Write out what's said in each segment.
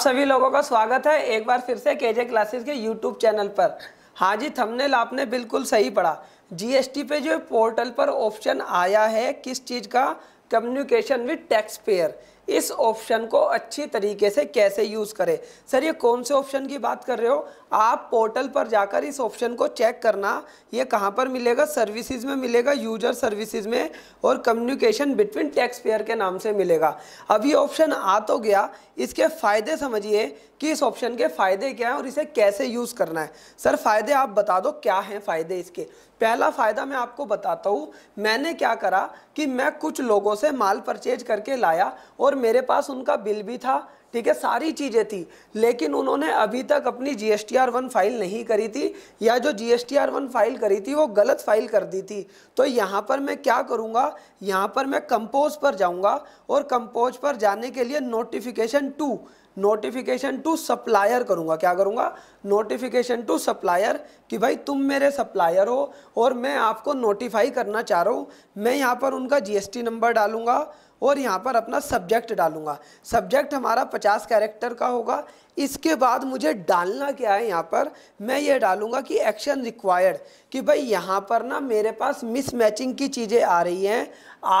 सभी लोगों का स्वागत है एक बार फिर से केजे क्लासेस के यूट्यूब चैनल पर हाँ जी थंबनेल आपने बिल्कुल सही पढ़ा जीएसटी पे जो पोर्टल पर ऑप्शन आया है किस चीज़ का कम्युनिकेशन विद टैक्स पेयर इस ऑप्शन को अच्छी तरीके से कैसे यूज़ करें सर ये कौन से ऑप्शन की बात कर रहे हो आप पोर्टल पर जाकर इस ऑप्शन को चेक करना ये कहाँ पर मिलेगा सर्विसेज में मिलेगा यूजर सर्विसेज में और कम्युनिकेशन बिटवीन टैक्स पेयर के नाम से मिलेगा अब ये ऑप्शन आ तो गया इसके फ़ायदे समझिए कि इस ऑप्शन के फ़ायदे क्या हैं और इसे कैसे यूज़ करना है सर फ़ायदे आप बता दो क्या हैं फ़ायदे इसके पहला फ़ायदा मैं आपको बताता हूँ मैंने क्या करा कि मैं कुछ लोगों से माल परचेज करके लाया और मेरे पास उनका बिल भी था ठीक है सारी चीज़ें थी लेकिन उन्होंने अभी तक अपनी G S R one file नहीं करी थी या जो G S T R one file करी थी वो गलत फाइल कर दी थी तो यहाँ पर मैं क्या करूँगा यहाँ पर मैं कंपोज पर जाऊँगा और कंपोज पर जाने के लिए notification to notification to supplier करूँगा क्या करूँगा नोटिफिकेशन टू सप्लायर कि भाई तुम मेरे सप्लायर हो और मैं आपको नोटिफाई करना चाह रहा हूँ मैं यहाँ पर उनका जी नंबर डालूंगा और यहाँ पर अपना सब्जेक्ट डालूंगा सब्जेक्ट हमारा 50 कैरेक्टर का होगा इसके बाद मुझे डालना क्या है यहाँ पर मैं ये डालूंगा कि एक्शन रिक्वायर्ड कि भाई यहाँ पर ना मेरे पास मिसमैचिंग की चीज़ें आ रही हैं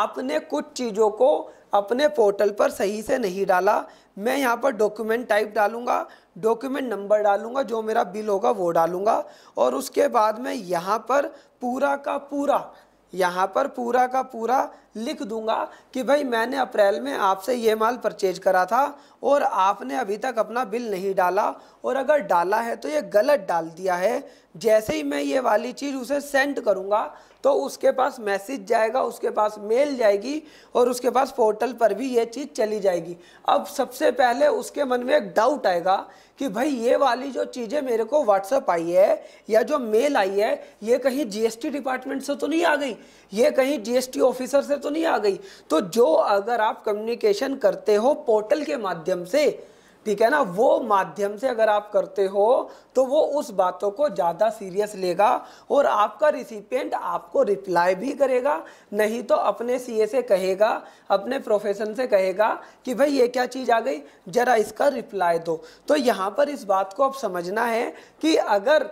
आपने कुछ चीज़ों को अपने पोर्टल पर सही से नहीं डाला मैं यहाँ पर डॉक्यूमेंट टाइप डालूंगा डॉक्यूमेंट नंबर डालूंगा जो मेरा बिल होगा वो डालूंगा और उसके बाद मैं यहाँ पर पूरा का पूरा यहाँ पर पूरा का पूरा लिख दूंगा कि भाई मैंने अप्रैल में आपसे ये माल परचेज करा था और आपने अभी तक अपना बिल नहीं डाला और अगर डाला है तो ये गलत डाल दिया है जैसे ही मैं ये वाली चीज़ उसे सेंड करूँगा तो उसके पास मैसेज जाएगा उसके पास मेल जाएगी और उसके पास पोर्टल पर भी ये चीज़ चली जाएगी अब सबसे पहले उसके मन में एक डाउट आएगा कि भाई ये वाली जो चीज़ें मेरे को व्हाट्सअप आई है या जो मेल आई है ये कहीं जीएसटी डिपार्टमेंट से तो नहीं आ गई ये कहीं जीएसटी ऑफिसर से तो नहीं आ गई तो जो अगर आप कम्युनिकेशन करते हो पोर्टल के माध्यम से ठीक है ना वो माध्यम से अगर आप करते हो तो वो उस बातों को ज़्यादा सीरियस लेगा और आपका रिसिपियंट आपको रिप्लाई भी करेगा नहीं तो अपने सीए से कहेगा अपने प्रोफेशन से कहेगा कि भाई ये क्या चीज़ आ गई ज़रा इसका रिप्लाई दो तो यहाँ पर इस बात को आप समझना है कि अगर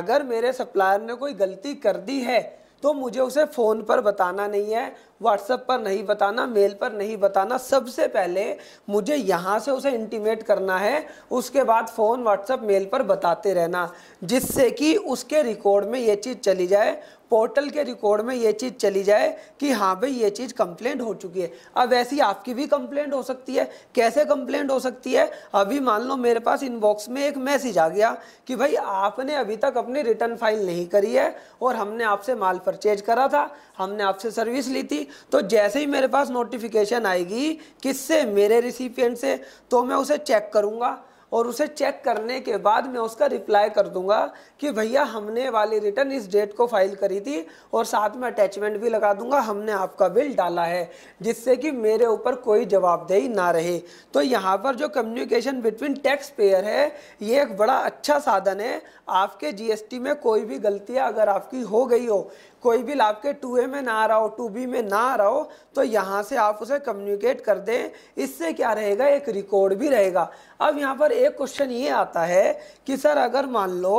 अगर मेरे सप्लायर ने कोई गलती कर दी है तो मुझे उसे फ़ोन पर बताना नहीं है व्हाट्सएप पर नहीं बताना मेल पर नहीं बताना सबसे पहले मुझे यहाँ से उसे इंटीमेट करना है उसके बाद फ़ोन व्हाट्सएप मेल पर बताते रहना जिससे कि उसके रिकॉर्ड में ये चीज़ चली जाए पोर्टल के रिकॉर्ड में ये चीज़ चली जाए कि हाँ भाई ये चीज़ कंप्लेंट हो चुकी है अब वैसी आपकी भी कंप्लेंट हो सकती है कैसे कंप्लेंट हो सकती है अभी मान लो मेरे पास इनबॉक्स में एक मैसेज आ गया कि भाई आपने अभी तक अपनी रिटर्न फाइल नहीं करी है और हमने आपसे माल परचेज करा था हमने आपसे सर्विस ली थी तो जैसे ही मेरे पास नोटिफिकेशन आएगी किससे मेरे रिसिपियंट से तो मैं उसे चेक करूँगा और उसे चेक करने के बाद मैं उसका रिप्लाई कर दूंगा कि भैया हमने वाली रिटर्न इस डेट को फाइल करी थी और साथ में अटैचमेंट भी लगा दूंगा हमने आपका बिल डाला है जिससे कि मेरे ऊपर कोई जवाबदेही ना रहे तो यहाँ पर जो कम्युनिकेशन बिटवीन टैक्स पेयर है ये एक बड़ा अच्छा साधन है आपके जी में कोई भी गलतियाँ अगर आपकी हो गई हो कोई बिल आपके टू ए में ना आ रहा हो टू बी में ना आ रहा हो तो यहाँ से आप उसे कम्युनिकेट कर दें इससे क्या रहेगा एक रिकॉर्ड भी रहेगा अब यहाँ पर एक क्वेश्चन ये आता है कि सर अगर मान लो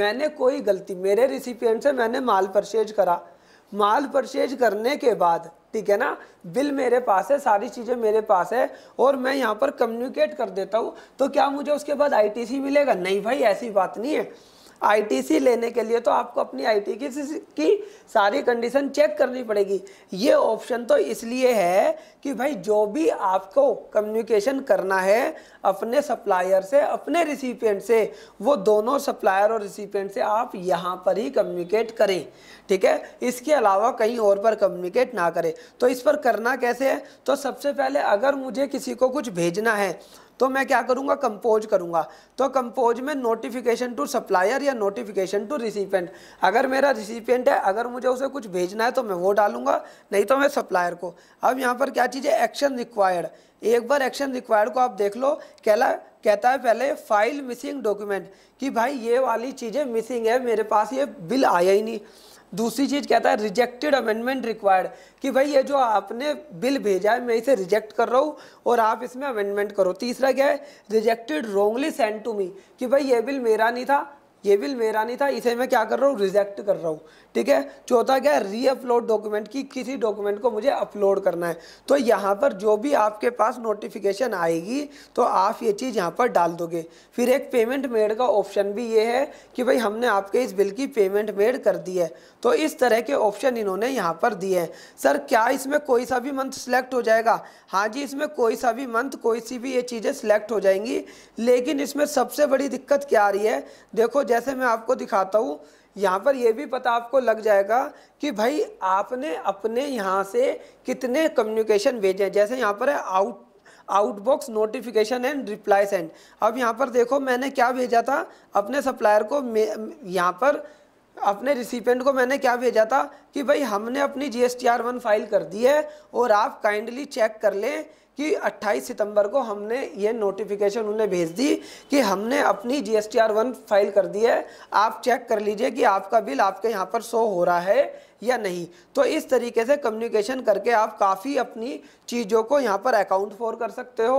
मैंने कोई गलती मेरे रिसिपियंट से मैंने माल परचेज करा माल परचेज करने के बाद ठीक है ना बिल मेरे पास है सारी चीज़ें मेरे पास है और मैं यहाँ पर कम्युनिकेट कर देता हूँ तो क्या मुझे उसके बाद आईटीसी मिलेगा नहीं भाई ऐसी बात नहीं है आईटीसी लेने के लिए तो आपको अपनी आईटी की की सारी कंडीशन चेक करनी पड़ेगी ये ऑप्शन तो इसलिए है कि भाई जो भी आपको कम्युनिकेशन करना है अपने सप्लायर से अपने रिसिपियंट से वो दोनों सप्लायर और रिसिपियंट से आप यहाँ पर ही कम्युनिकेट करें ठीक है इसके अलावा कहीं और पर कम्युनिकेट ना करें तो इस पर करना कैसे है तो सबसे पहले अगर मुझे किसी को कुछ भेजना है तो मैं क्या करूँगा कंपोज करूँगा तो कंपोज में नोटिफिकेशन टू सप्लायर या नोटिफिकेशन टू रिसिपेंट अगर मेरा रिसिपेंट है अगर मुझे उसे कुछ भेजना है तो मैं वो डालूंगा नहीं तो मैं सप्लायर को अब यहाँ पर क्या चीज़ है एक्शन रिक्वायर्ड एक बार एक्शन रिक्वायर्ड को आप देख लो कहला कहता है पहले फाइल मिसिंग डॉक्यूमेंट कि भाई ये वाली चीज़ें मिसिंग है मेरे पास ये बिल आया ही नहीं दूसरी चीज़ कहता है रिजेक्टेड अमेंडमेंट रिक्वायर्ड कि भाई ये जो आपने बिल भेजा है मैं इसे रिजेक्ट कर रहा हूँ और आप इसमें अमेंडमेंट करो तीसरा क्या है rejected wrongly send to me कि भाई ये बिल मेरा नहीं था ये बिल मेरा नहीं था इसे मैं क्या कर रहा हूँ रिजेक्ट कर रहा हूँ ठीक है चौथा क्या है री अपलोड डॉक्यूमेंट की किसी डॉक्यूमेंट को मुझे अपलोड करना है तो यहाँ पर जो भी आपके पास नोटिफिकेशन आएगी तो आप ये चीज़ यहाँ पर डाल दोगे फिर एक पेमेंट मेड का ऑप्शन भी ये है कि भाई हमने आपके इस बिल की पेमेंट मेड कर दी है तो इस तरह के ऑप्शन इन्होंने यहाँ पर दिए हैं सर क्या इसमें कोई सा भी मंथ सेलेक्ट हो जाएगा हाँ जी इसमें कोई सा भी मंथ कोई सी भी ये चीज़ें सेलेक्ट हो जाएंगी लेकिन इसमें सबसे बड़ी दिक्कत क्या आ रही है देखो जैसे मैं आपको दिखाता हूँ यहाँ पर यह भी पता आपको लग जाएगा कि भाई आपने अपने यहाँ से कितने कम्युनिकेशन भेजे हैं जैसे यहाँ पर है out outbox notification and reply send अब यहाँ पर देखो मैंने क्या भेजा था अपने सप्लायर को यहाँ पर अपने रिसिपेंट को मैंने क्या भेजा था कि भाई हमने अपनी G S R one file कर दी है और आप काइंडली चेक कर लें कि 28 सितंबर को हमने ये नोटिफिकेशन उन्हें भेज दी कि हमने अपनी जी एस वन फाइल कर दी है आप चेक कर लीजिए कि आपका बिल आपके यहाँ पर शो हो रहा है या नहीं तो इस तरीके से कम्युनिकेशन करके आप काफ़ी अपनी चीज़ों को यहाँ पर अकाउंट फॉर कर सकते हो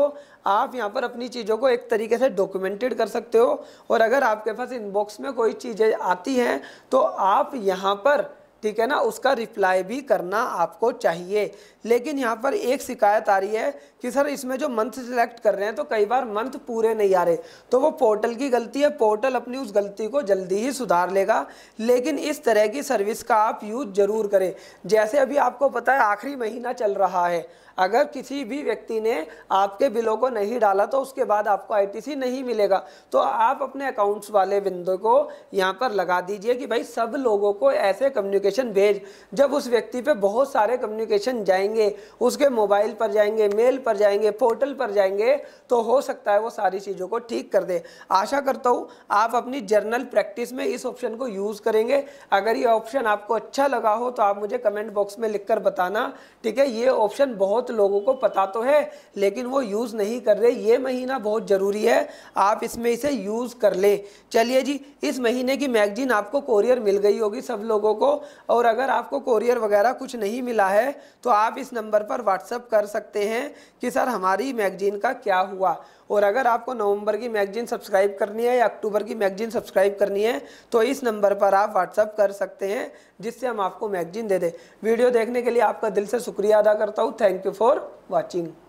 आप यहाँ पर अपनी चीज़ों को एक तरीके से डॉक्यूमेंटेड कर सकते हो और अगर आपके पास इनबॉक्स में कोई चीज़ें आती हैं तो आप यहाँ पर ठीक है ना उसका रिप्लाई भी करना आपको चाहिए लेकिन यहाँ पर एक शिकायत आ रही है कि सर इसमें जो मंथ सिलेक्ट कर रहे हैं तो कई बार मंथ पूरे नहीं आ रहे तो वो पोर्टल की गलती है पोर्टल अपनी उस गलती को जल्दी ही सुधार लेगा लेकिन इस तरह की सर्विस का आप यूज ज़रूर करें जैसे अभी आपको पता है आखिरी महीना चल रहा है अगर किसी भी व्यक्ति ने आपके बिलों को नहीं डाला तो उसके बाद आपको आईटीसी नहीं मिलेगा तो आप अपने अकाउंट्स वाले विंडो को यहाँ पर लगा दीजिए कि भाई सब लोगों को ऐसे कम्युनिकेशन भेज जब उस व्यक्ति पे बहुत सारे कम्युनिकेशन जाएंगे उसके मोबाइल पर जाएंगे मेल पर जाएंगे पोर्टल पर जाएंगे तो हो सकता है वो सारी चीज़ों को ठीक कर दे आशा करता हूँ आप अपनी जर्नल प्रैक्टिस में इस ऑप्शन को यूज़ करेंगे अगर ये ऑप्शन आपको अच्छा लगा हो तो आप मुझे कमेंट बॉक्स में लिख कर बताना ठीक है ये ऑप्शन बहुत लोगों को पता तो है लेकिन वो यूज़ नहीं कर रहे ये महीना बहुत ज़रूरी है आप इसमें इसे यूज़ कर लें चलिए जी इस महीने की मैगजीन आपको कोरियर मिल गई होगी सब लोगों को और अगर आपको कोरियर वगैरह कुछ नहीं मिला है तो आप इस नंबर पर व्हाट्सअप कर सकते हैं कि सर हमारी मैगजीन का क्या हुआ और अगर आपको नवंबर की मैगजीन सब्सक्राइब करनी है या अक्टूबर की मैगजीन सब्सक्राइब करनी है तो इस नंबर पर आप व्हाट्सअप कर सकते हैं जिससे हम आपको मैगजीन दे दें वीडियो देखने के लिए आपका दिल से शुक्रिया अदा करता हूँ थैंक यू फॉर वॉचिंग